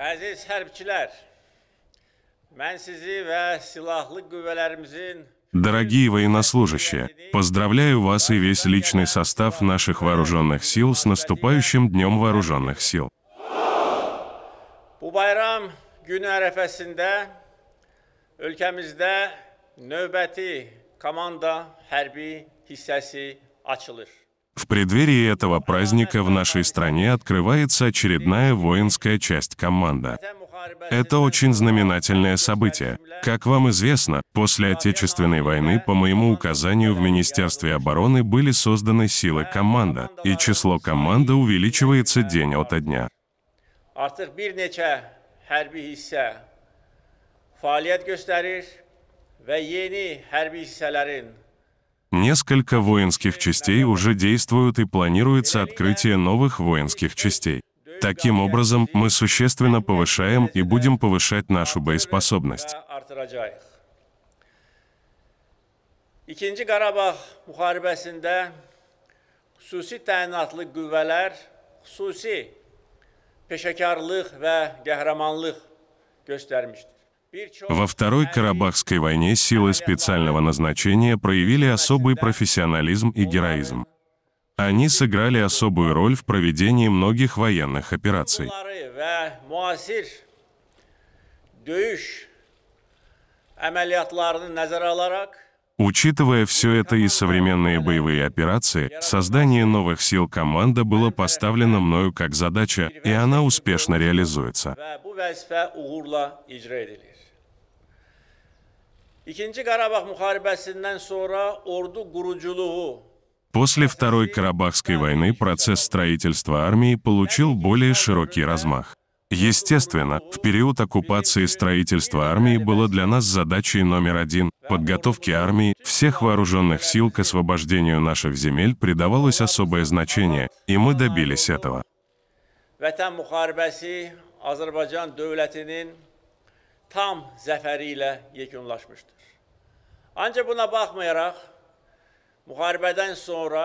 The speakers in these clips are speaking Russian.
Əziz hərbçilər, mən sizi və silahlı qüvvələrimizin Дорогие военнослужащие, поздравляю вас и весь личный состав наших вооруженных сил с наступающим Днем Вооруженных сил. Bu bayram günü ərəfəsində ölkəmizdə növbəti komanda hərbi hissəsi açılır. В преддверии этого праздника в нашей стране открывается очередная воинская часть команда. Это очень знаменательное событие. Как вам известно, после Отечественной войны по моему указанию в Министерстве обороны были созданы силы команда, и число команды увеличивается день ото дня. Несколько воинских частей уже действуют и планируется открытие новых воинских частей. Таким образом, мы существенно повышаем и будем повышать нашу боеспособность. Во Второй Карабахской войне силы специального назначения проявили особый профессионализм и героизм. Они сыграли особую роль в проведении многих военных операций. Учитывая все это и современные боевые операции, создание новых сил команда было поставлено мною как задача, и она успешно реализуется. İkinci Karabağ muharebesinden sonra ordu kuruculuğu После Второй Карабахской войны процесс строительства армии получил более широкий размах. Естественно, в период оккупации строительство армии было для нас задачей номер один. Подготовке армии, всех вооруженных сил к освобождению наших земель придавалось особое значение, и мы добились этого tam zəfəri yekunlaşmıştır. Ancak buna bakmayarak muharebeden sonra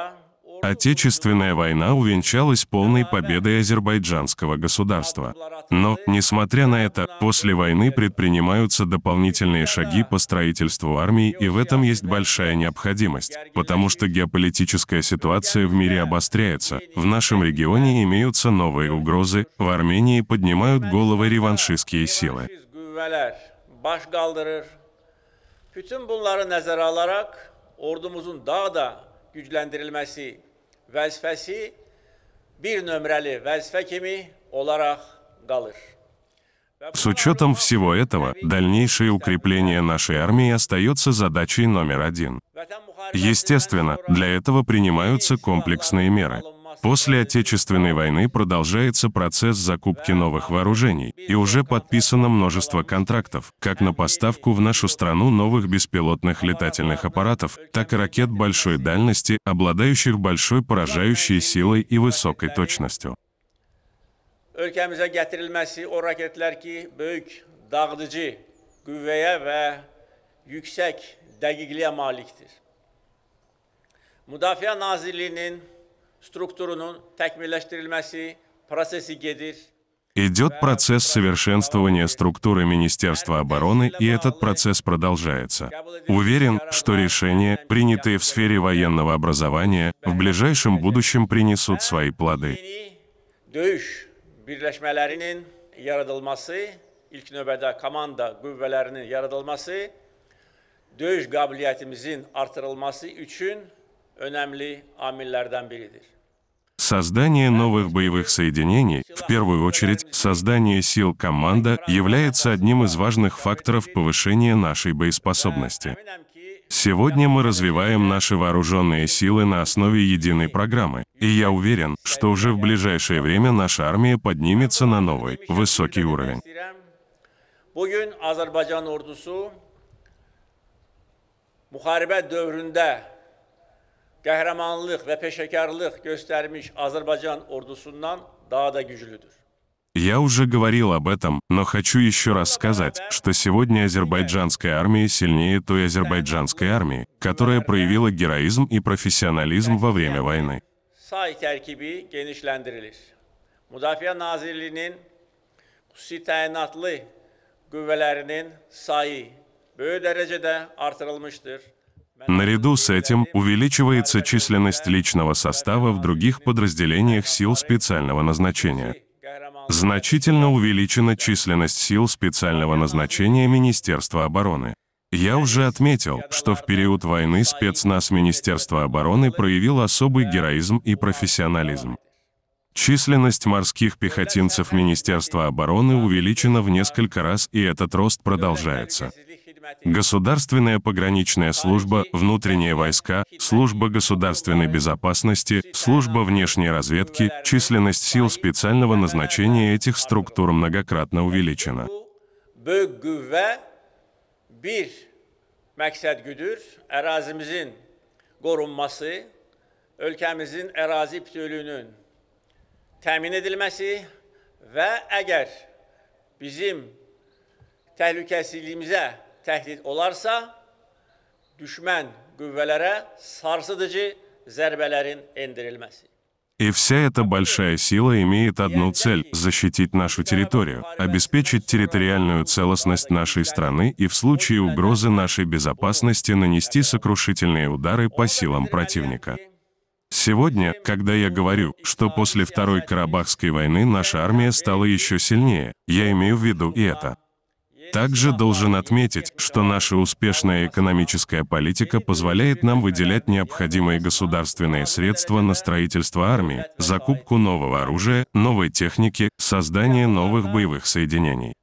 Отечественная война увенчалась полной победой азербайджанского государства. Но, несмотря на это, после войны предпринимаются дополнительные шаги по строительству армии, и в этом есть большая необходимость, потому что геополитическая ситуация в мире обостряется, в нашем регионе имеются новые угрозы, в Армении поднимают головы реваншистские силы qüvvələr baş qaldırır. Bütün bunları nəzərə alaraq ordumuzun daha da gücləndirilməsi vəzifəsi bir nömrəli vəzifə kimi olaraq qalır. С учетом всего этого, дальнейшее укрепление нашей армии остается задачей номер один. Естественно, для этого принимаются комплексные меры. После Отечественной войны продолжается процесс закупки новых вооружений, и уже подписано множество контрактов, как на поставку в нашу страну новых беспилотных летательных аппаратов, так и ракет большой дальности, обладающих большой поражающей силой и высокой точностью. Ülkemize Nazirliği'nin strukturunun tekmilleştirilmesi prosesi gelir. Идет процесс совершенствования структуры Министерства обороны, и этот процесс продолжается. Уверен, что решения, принятые в сфере военного образования, в ближайшем будущем принесут свои плоды. ilk növbədə komanda qüvvələrinin yaradılması, döyüş qabiliyyətimizin artırılması üçün önəmli amillərdən biridir. Создание новых боевых соединений, в первую очередь, создание сил команда, является одним из важных факторов повышения нашей боеспособности. Сегодня мы развиваем наши вооруженные силы на основе единой программы, и я уверен, что уже в ближайшее время наша армия поднимется на новый, высокий уровень. Bugün Azerbaycan ordusu muharebe kahramanlık ve peşekarlık göstermiş Azerbaycan ordusundan daha da güçlüdür. Я уже говорил об этом, но хочу еще раз сказать, что сегодня азербайджанская армия сильнее той азербайджанской армии, которая проявила героизм и профессионализм во время войны. güvvelerinin Наряду с этим увеличивается численность личного состава в других подразделениях сил специального назначения. Значительно увеличена численность сил специального назначения Министерства обороны. Я уже отметил, что в период войны спецназ Министерства обороны проявил особый героизм и профессионализм. Численность морских пехотинцев Министерства обороны увеличена в несколько раз, и этот рост продолжается. Государственная пограничная служба, внутренние войска, служба государственной безопасности, служба внешней разведки, численность сил специального назначения этих структур многократно увеличена. ülkemizin ərazi bütövlüyünün təmin edilməsi və əgər bizim təhlükəsizliyimizə tehdit olarsa düşman güvvelere sarsıdıcı zərbələrin endirilməsi. И вся эта большая сила имеет одну цель – защитить нашу территорию, обеспечить территориальную целостность нашей страны и в случае угрозы нашей безопасности нанести сокрушительные удары по силам противника. Сегодня, когда я говорю, что после Второй Карабахской войны наша армия стала еще сильнее, я имею в виду и это. Также должен отметить, что наша успешная экономическая политика позволяет нам выделять необходимые государственные средства на строительство армии, закупку нового оружия, новой техники, создание новых боевых соединений.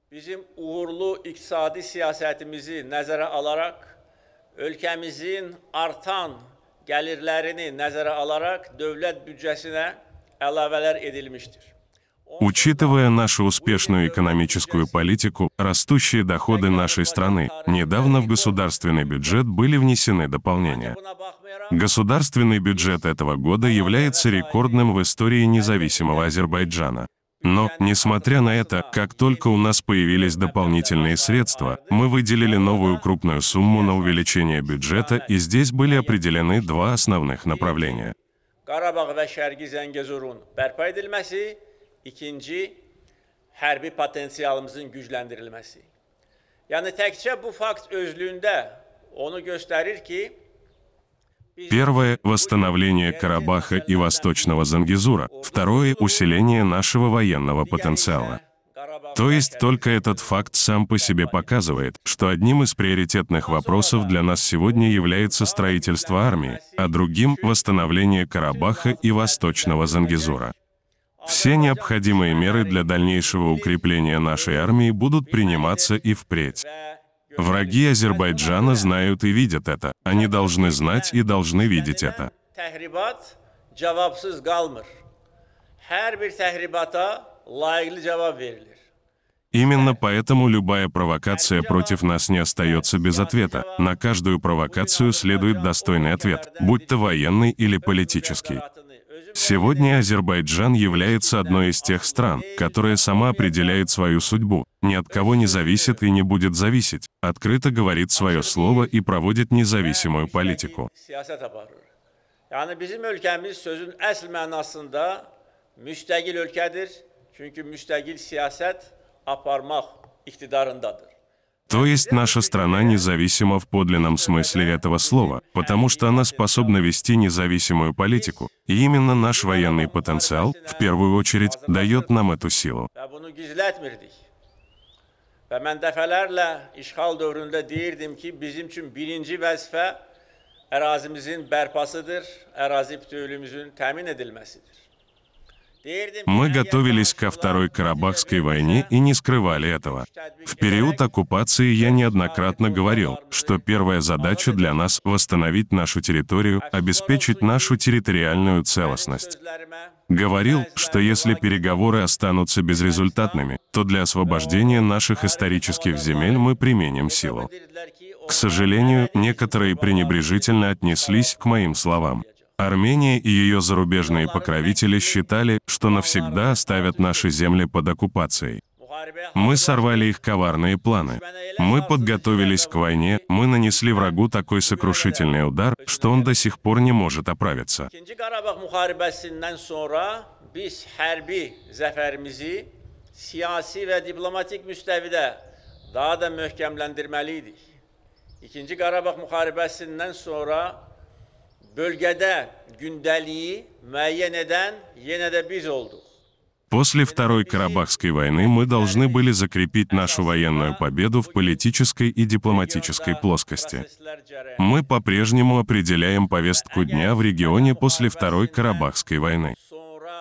ölkəmizin artan gəlirlərini nəzərə alaraq dövlət büdcəsinə əlavələr edilmişdir. Учитывая нашу успешную экономическую политику, растущие доходы нашей страны, недавно в государственный бюджет были внесены дополнения. Государственный бюджет этого года является рекордным в истории независимого Азербайджана. Но, несмотря на это, как только у нас появились дополнительные средства, мы выделили новую крупную сумму на увеличение бюджета, и здесь были определены два основных направления. İkinci, hərbi potensialımızın gücləndirilməsi. Yəni təkcə bu fakt özlüyündə onu göstərir ki, Первое – восстановление Карабаха и Восточного Зангизура. Второе – усиление нашего военного потенциала. То есть только этот факт сам по себе показывает, что одним из приоритетных вопросов для нас сегодня является строительство армии, а другим – восстановление Карабаха и Восточного Зангизура. Все необходимые меры для дальнейшего укрепления нашей армии будут приниматься и впредь. Враги Азербайджана знают и видят это. Они должны знать и должны видеть это. Именно поэтому любая провокация против нас не остается без ответа. На каждую провокацию следует достойный ответ, будь то военный или политический. Сегодня Азербайджан является одной из тех стран, которая сама определяет свою судьбу, ни от кого не зависит и не будет зависеть, открыто говорит свое слово и проводит независимую политику. Yani bizim ülkemiz sözün əsl mənasında müstəqil ölkədir. То есть наша страна независима в подлинном смысле этого слова, потому что она способна вести независимую политику, и именно наш военный потенциал, в первую очередь, дает нам эту силу. Və mən dəfələrlə işğal dövründə deyirdim мы готовились ко Второй Карабахской войне и не скрывали этого. В период оккупации я неоднократно говорил, что первая задача для нас — восстановить нашу территорию, а обеспечить нашу территориальную целостность. Говорил, что если переговоры останутся безрезультатными, то для освобождения наших исторических земель мы применим силу. К сожалению, некоторые пренебрежительно отнеслись к моим словам. Армения и ее зарубежные покровители считали, что навсегда оставят наши земли под оккупацией. Мы сорвали их коварные планы. Мы подготовились к войне, мы нанесли врагу такой сокрушительный удар, что он до сих пор не может оправиться. siyasi ve diplomatik müstəvidə daha da möhkəmləndirməliydik. İkinci Qarabağ müharibəsindən sonra bölgede gündeliği müeyyen eden yine de biz olduk. После Второй Карабахской войны мы должны были закрепить нашу военную победу в политической и дипломатической плоскости. Мы по-прежнему определяем повестку дня в регионе после Второй Карабахской войны.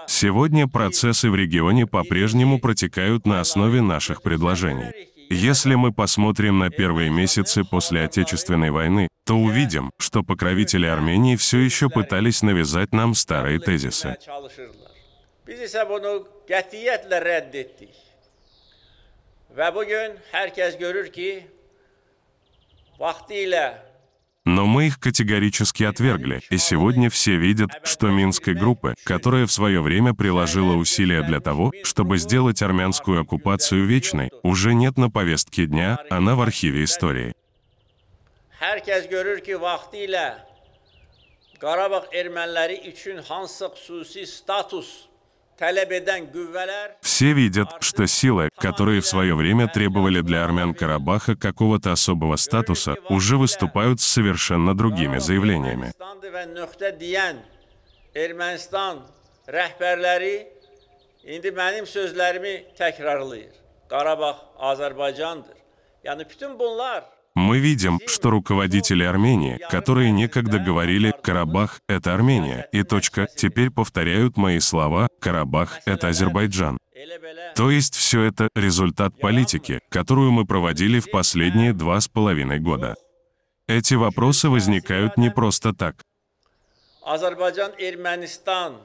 Сегодня процессы в регионе по-прежнему протекают на основе наших предложений. Если мы посмотрим на первые месяцы после Отечественной войны, то увидим, что покровители Армении все еще пытались навязать нам старые тезисы. Ve bugün herkes görür но мы их категорически отвергли, и сегодня все видят, что Минской группы, которая в свое время приложила усилия для того, чтобы сделать армянскую оккупацию вечной, уже нет на повестке дня, она в архиве истории. Qarabağ erməniləri üçün hansı xüsusi status все видят, что силы, которые в свое время требовали для армян Карабаха какого-то особого статуса, уже выступают с совершенно другими заявлениями. Мы видим, что руководители Армении, которые некогда говорили «Карабах – это Армения» и точка, теперь повторяют мои слова «Карабах – это Азербайджан». То есть все это – результат политики, которую мы проводили в последние два с половиной года. Эти вопросы возникают не просто так. Азербайджан-Эрменистан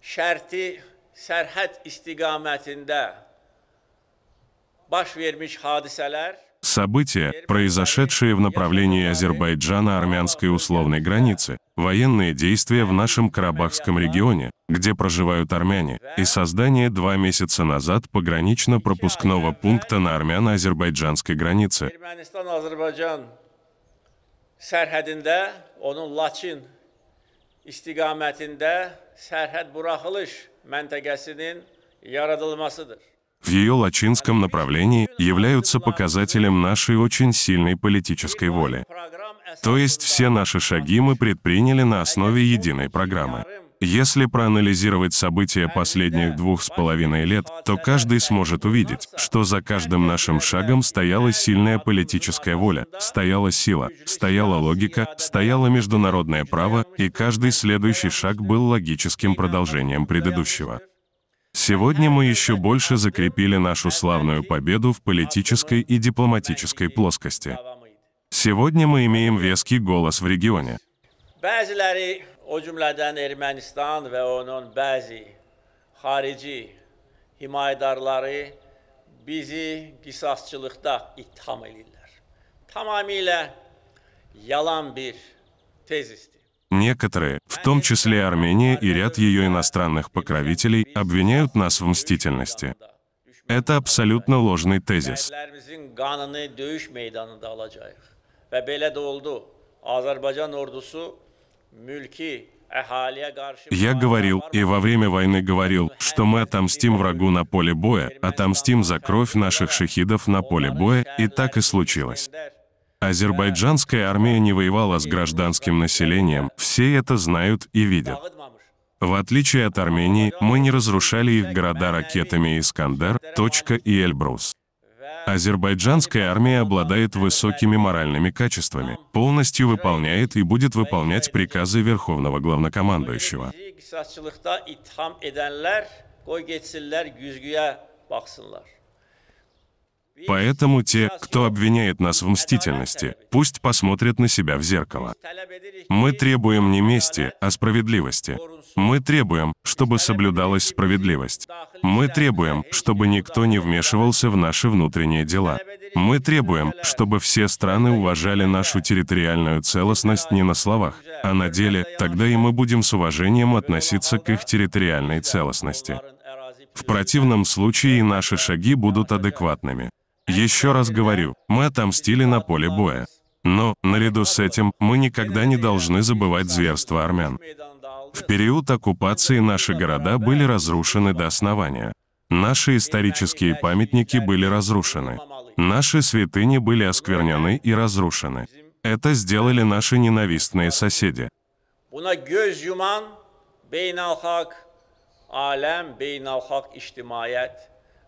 шарти сәрхәт истигамәтендә баш vermiş hadiseler События, произошедшие в направлении Азербайджана армянской условной границы, военные действия в нашем Карабахском регионе, где проживают армяне, и создание два месяца назад погранично-пропускного пункта на армяно-азербайджанской границе. istiqamətində sərhəd buraxılış məntəqəsinin yaradılmasıdır в ее лачинском направлении являются показателем нашей очень сильной политической воли. То есть все наши шаги мы предприняли на основе единой программы. Если проанализировать события последних двух с половиной лет, то каждый сможет увидеть, что за каждым нашим шагом стояла сильная политическая воля, стояла сила, стояла логика, стояло международное право, и каждый следующий шаг был логическим продолжением предыдущего. Сегодня мы еще больше закрепили нашу славную победу в политической и дипломатической плоскости. Сегодня мы имеем веский голос в регионе. bizi yalan bir tezisdir. Некоторые, в том числе Армения и ряд ее иностранных покровителей, обвиняют нас в мстительности. Это абсолютно ложный тезис. Я говорил и во время войны говорил, что мы отомстим врагу на поле боя, отомстим за кровь наших шехидов на поле боя, и так и случилось. Азербайджанская армия не воевала с гражданским населением, все это знают и видят. В отличие от Армении, мы не разрушали их города ракетами «Искандер», «Точка» и «Эльбрус». Азербайджанская армия обладает высокими моральными качествами, полностью выполняет и будет выполнять приказы Верховного Главнокомандующего. Поэтому те, кто обвиняет нас в мстительности, пусть посмотрят на себя в зеркало. Мы требуем не мести, а справедливости. Мы требуем, чтобы соблюдалась справедливость. Мы требуем, чтобы никто не вмешивался в наши внутренние дела. Мы требуем, чтобы все страны уважали нашу территориальную целостность не на словах, а на деле, тогда и мы будем с уважением относиться к их территориальной целостности. В противном случае и наши шаги будут адекватными. Еще раз говорю, мы отомстили на поле боя. Но, наряду с этим, мы никогда не должны забывать зверства армян. В период оккупации наши города были разрушены до основания. Наши исторические памятники были разрушены. Наши святыни были осквернены и разрушены. Это сделали наши ненавистные соседи.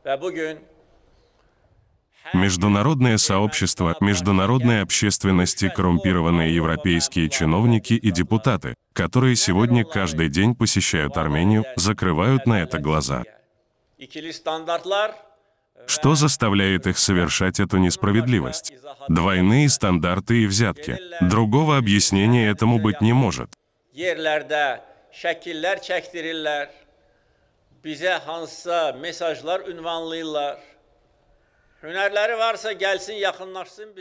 Ve bugün Международное сообщество, международная общественность и коррумпированные европейские чиновники и депутаты, которые сегодня каждый день посещают Армению, закрывают на это глаза. Что заставляет их совершать эту несправедливость? Двойные стандарты и взятки. Другого объяснения этому быть не может. bize hansa mesajlar ünvanlayırlar.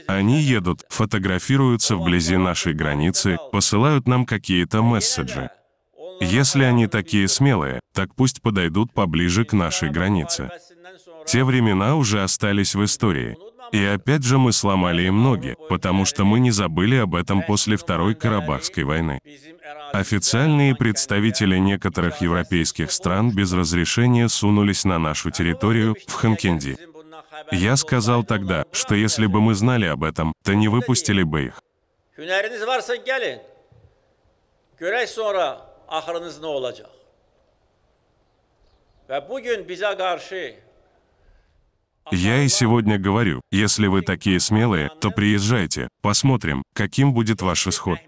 Они едут, фотографируются вблизи нашей границы, посылают нам какие-то месседжи. Если они такие смелые, так пусть подойдут поближе к нашей границе. Те времена уже остались в истории. И опять же мы сломали им ноги, потому что мы не забыли об этом после Второй Карабахской войны. Официальные представители некоторых европейских стран без разрешения сунулись на нашу территорию в Ханкенди. Я сказал тогда, что если бы мы знали об этом, то не выпустили бы их. Я и сегодня говорю, если вы такие смелые, то приезжайте, посмотрим, каким будет ваш исход.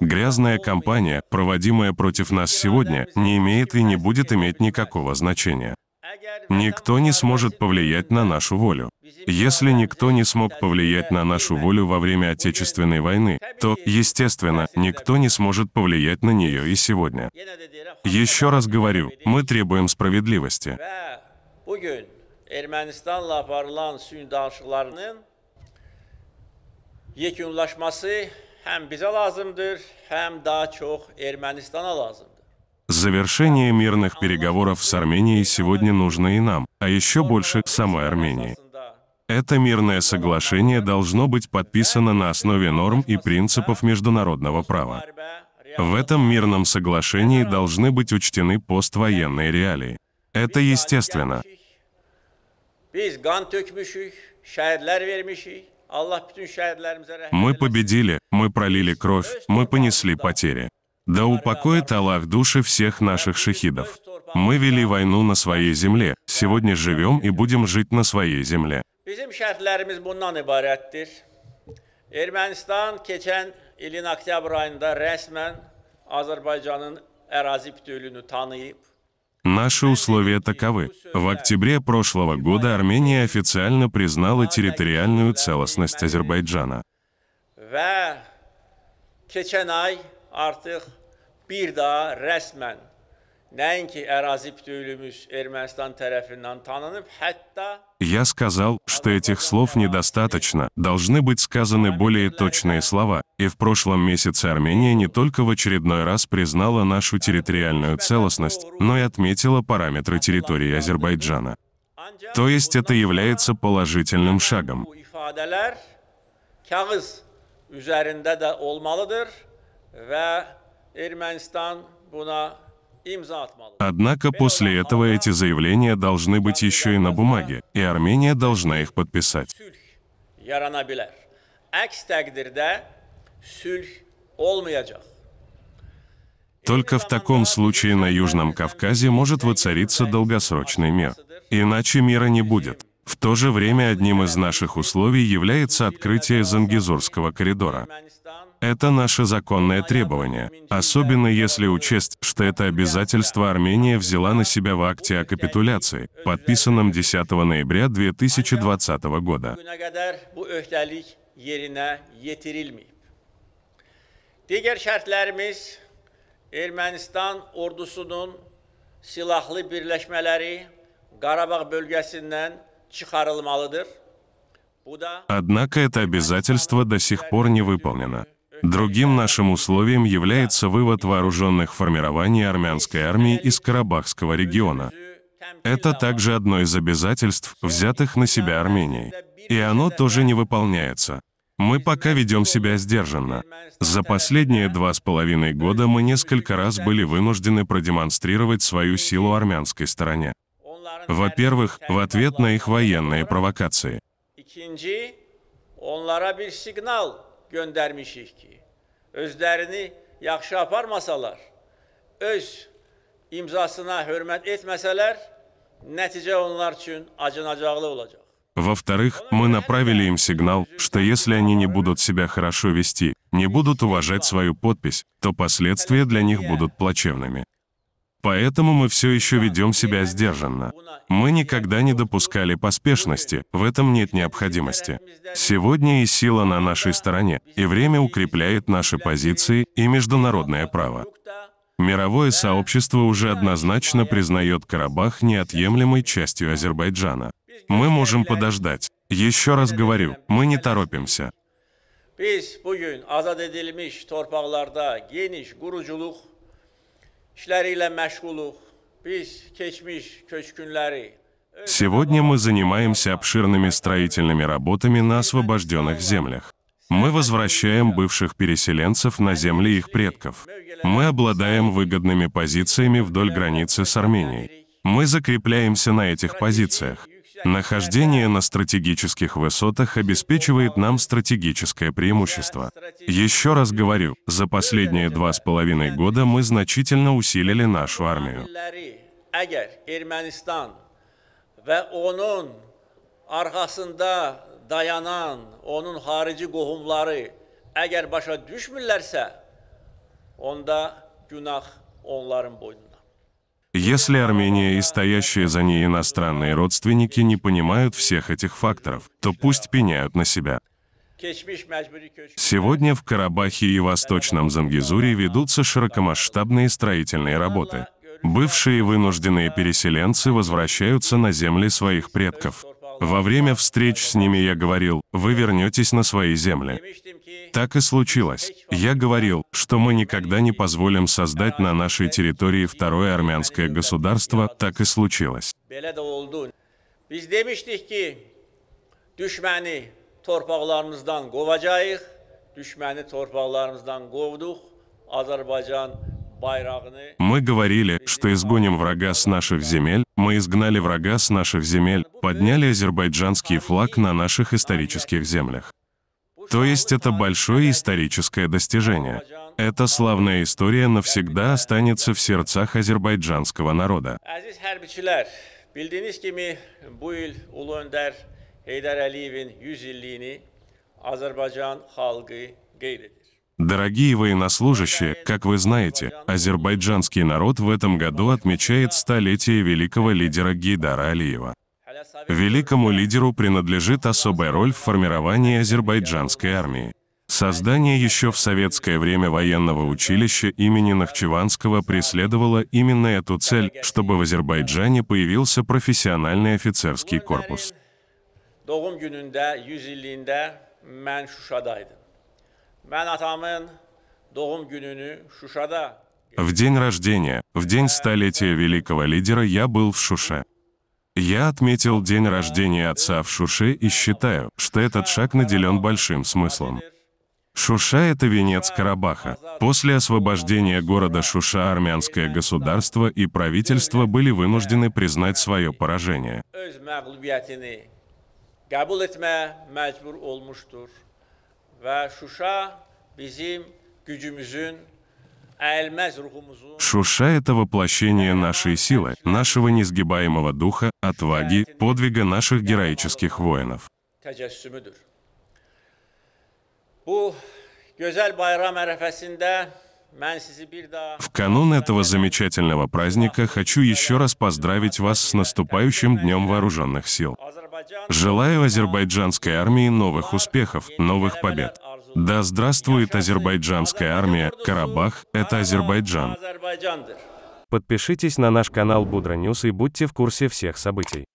Грязная кампания, проводимая против нас сегодня, не имеет и не будет иметь никакого значения. Никто не сможет повлиять на нашу волю. Если никто не смог повлиять на нашу волю во время Отечественной войны, то, естественно, никто не сможет повлиять на нее и сегодня. Еще раз говорю, мы требуем справедливости. yekunlaşması həm bizə lazımdır, həm daha çox Ermənistana lazımdır. Завершение мирных переговоров с Арменией сегодня нужно и нам, а еще больше – самой Армении. Это мирное соглашение должно быть подписано на основе норм и принципов международного права. В этом мирном соглашении должны быть учтены поствоенные реалии. Это естественно. Мы победили, мы пролили кровь, мы понесли потери. Да упокоит Аллах души всех наших шахидов. Мы вели войну на своей земле, сегодня живем и будем жить на своей земле. Наши условия таковы. В октябре прошлого года Армения официально признала территориальную целостность Азербайджана artıq bir daha rəsmən Nəinki ərazi bütövlüyümüz Ermənistan tərəfindən tanınıb, hətta Я сказал, что этих слов недостаточно, должны быть сказаны более точные слова, и в прошлом месяце Армения не только в очередной раз признала нашу территориальную целостность, но и отметила параметры территории Азербайджана. То есть это является положительным шагом. Однако после этого эти заявления должны быть еще и на бумаге, и Армения должна их подписать. Только в таком случае на Южном Кавказе может воцариться долгосрочный мир. Иначе мира не будет. В то же время одним из наших условий является открытие Зангизурского коридора. Это наше законное требование, особенно если учесть, что это обязательство Армения взяла на себя в акте о капитуляции, подписанном 10 ноября 2020 года. Diğer şərtlərimiz Ermənistan ordusunun silahlı birləşmələri Qarabağ bölgəsindən çıxarılmalıdır. Однако это обязательство до сих пор не выполнено. Другим нашим условием является вывод вооруженных формирований армянской армии из Карабахского региона. Это также одно из обязательств, взятых на себя Арменией. И оно тоже не выполняется. Мы пока ведем себя сдержанно. За последние два с половиной года мы несколько раз были вынуждены продемонстрировать свою силу армянской стороне. Во-первых, в ответ на их военные провокации göndermişik ki özlerini yaxşı aparmasalar, öz imzasına hürmet etmeseler, netice onlar için acınacaklı olacak. Во-вторых, мы направили им сигнал, что если они не будут себя хорошо вести, не будут уважать свою подпись, то последствия для них будут плачевными. Поэтому мы все еще ведем себя сдержанно. Мы никогда не допускали поспешности, в этом нет необходимости. Сегодня и сила на нашей стороне, и время укрепляет наши позиции и международное право. Мировое сообщество уже однозначно признает Карабах неотъемлемой частью Азербайджана. Мы можем подождать. Еще раз говорю, мы не торопимся işleriyle meşguluk. Biz geçmiş köçkünleri, Сегодня мы занимаемся обширными строительными работами на освобожденных землях. Мы возвращаем бывших переселенцев на земли их предков. Мы обладаем выгодными позициями вдоль границы с Арменией. Мы закрепляемся на этих позициях. Нахождение на стратегических высотах обеспечивает нам стратегическое преимущество. Еще раз говорю, за последние два с половиной года мы значительно усилили нашу армию. dayanan, başa düşmürlərsə, onda günah onların boynunda если Армения и стоящие за ней иностранные родственники не понимают всех этих факторов, то пусть пеняют на себя. Сегодня в Карабахе и Восточном Зангизуре ведутся широкомасштабные строительные работы. Бывшие вынужденные переселенцы возвращаются на земли своих предков. Во время встреч с ними я говорил, вы вернетесь на свои земли. Так и случилось. Я говорил, что мы никогда не позволим создать на нашей территории второе армянское государство, так и случилось. Biz мы говорили, что изгоним врага с наших земель, мы изгнали врага с наших земель, подняли азербайджанский флаг на наших исторических землях. То есть это большое историческое достижение. Эта славная история навсегда останется в сердцах азербайджанского народа. Bildiğiniz kimi bu yıl Ulu Önder Дорогие военнослужащие, как вы знаете, азербайджанский народ в этом году отмечает столетие великого лидера Гейдара Алиева. Великому лидеру принадлежит особая роль в формировании азербайджанской армии. Создание еще в советское время военного училища имени Нахчеванского преследовало именно эту цель, чтобы в Азербайджане появился профессиональный офицерский корпус. Doğum 100 yıllığında ben Şuşa'daydım. В день рождения, в день столетия великого лидера я был в Шуше. Я отметил день рождения отца в Шуше и считаю, что этот шаг наделен большим смыслом. Шуша — это венец Карабаха. После освобождения города Шуша армянское государство и правительство были вынуждены признать свое поражение. Шуша — это воплощение нашей силы, нашего несгибаемого духа, отваги, подвига наших героических воинов. Bu güzel в канун этого замечательного праздника хочу еще раз поздравить вас с наступающим Днем Вооруженных Сил. Желаю азербайджанской армии новых успехов, новых побед. Да здравствует азербайджанская армия, Карабах — это Азербайджан. Подпишитесь на наш канал Будра Ньюс и будьте в курсе всех событий.